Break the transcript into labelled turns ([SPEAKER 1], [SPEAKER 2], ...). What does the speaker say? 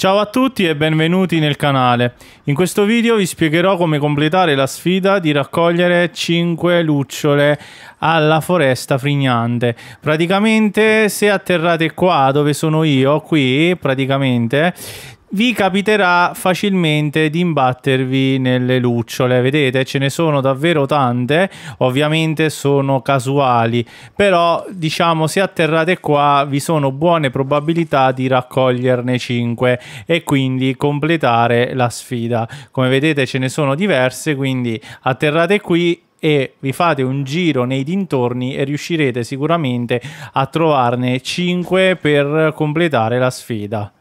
[SPEAKER 1] Ciao a tutti e benvenuti nel canale. In questo video vi spiegherò come completare la sfida di raccogliere 5 lucciole alla foresta frignante. Praticamente se atterrate qua dove sono io, qui praticamente vi capiterà facilmente di imbattervi nelle lucciole, vedete ce ne sono davvero tante, ovviamente sono casuali, però diciamo se atterrate qua vi sono buone probabilità di raccoglierne 5 e quindi completare la sfida. Come vedete ce ne sono diverse, quindi atterrate qui e vi fate un giro nei dintorni e riuscirete sicuramente a trovarne 5 per completare la sfida.